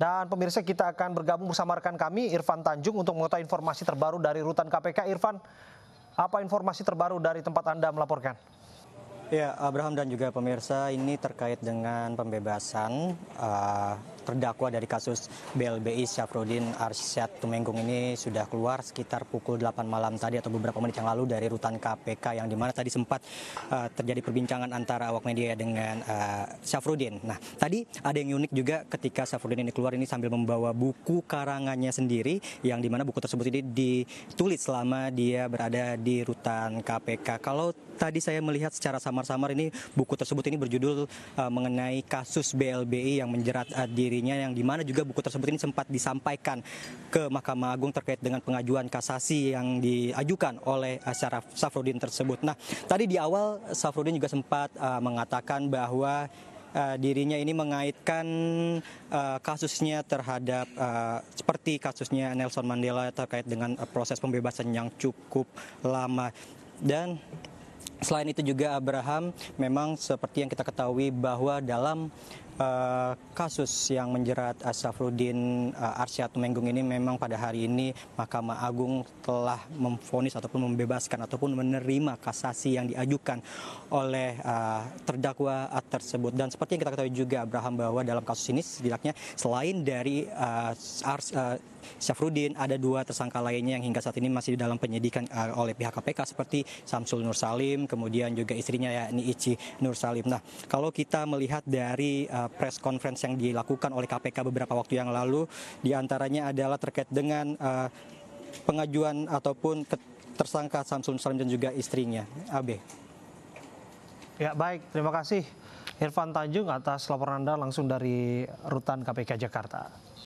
Dan pemirsa kita akan bergabung bersama rekan kami Irfan Tanjung untuk mengetahui informasi terbaru dari Rutan KPK. Irfan, apa informasi terbaru dari tempat Anda melaporkan? Ya, Abraham dan juga pemirsa, ini terkait dengan pembebasan uh, terdakwa dari kasus BLBI Syafruddin Arsyad Tumenggung ini sudah keluar sekitar pukul 8 malam tadi atau beberapa menit yang lalu dari rutan KPK yang dimana tadi sempat uh, terjadi perbincangan antara awak media dengan uh, Syafruddin. Nah tadi ada yang unik juga ketika Syafruddin ini keluar ini sambil membawa buku karangannya sendiri yang dimana buku tersebut ini ditulis selama dia berada di rutan KPK. Kalau tadi saya melihat secara samar-samar ini buku tersebut ini berjudul uh, mengenai kasus BLBI yang menjerat uh, di dirinya yang dimana juga buku tersebut ini sempat disampaikan ke Mahkamah Agung terkait dengan pengajuan kasasi yang diajukan oleh eh, Syaraf Safrudin tersebut. Nah, tadi di awal Safrudin juga sempat uh, mengatakan bahwa uh, dirinya ini mengaitkan uh, kasusnya terhadap uh, seperti kasusnya Nelson Mandela terkait dengan uh, proses pembebasan yang cukup lama dan Selain itu juga Abraham memang seperti yang kita ketahui bahwa dalam Eh, kasus yang menjerat Asafruddin uh, eh, Arsyad Tumenggung ini memang pada hari ini Mahkamah Agung telah memfonis ataupun membebaskan ataupun menerima kasasi yang diajukan oleh uh, terdakwa tersebut. Dan seperti yang kita ketahui juga Abraham bahwa dalam kasus ini setidaknya selain dari uh, Ars, uh, Syafruddin ada dua tersangka lainnya yang hingga saat ini masih di dalam penyidikan uh, oleh pihak KPK seperti Samsul Nur Salim kemudian juga istrinya yakni Ici Nur Salim. Nah, kalau kita melihat dari uh, press conference yang dilakukan oleh KPK beberapa waktu yang lalu, diantaranya adalah terkait dengan uh, pengajuan ataupun tersangka Samsul Salim dan juga istrinya, AB. Ya baik, terima kasih Irfan Tanjung atas laporan Anda langsung dari Rutan KPK Jakarta.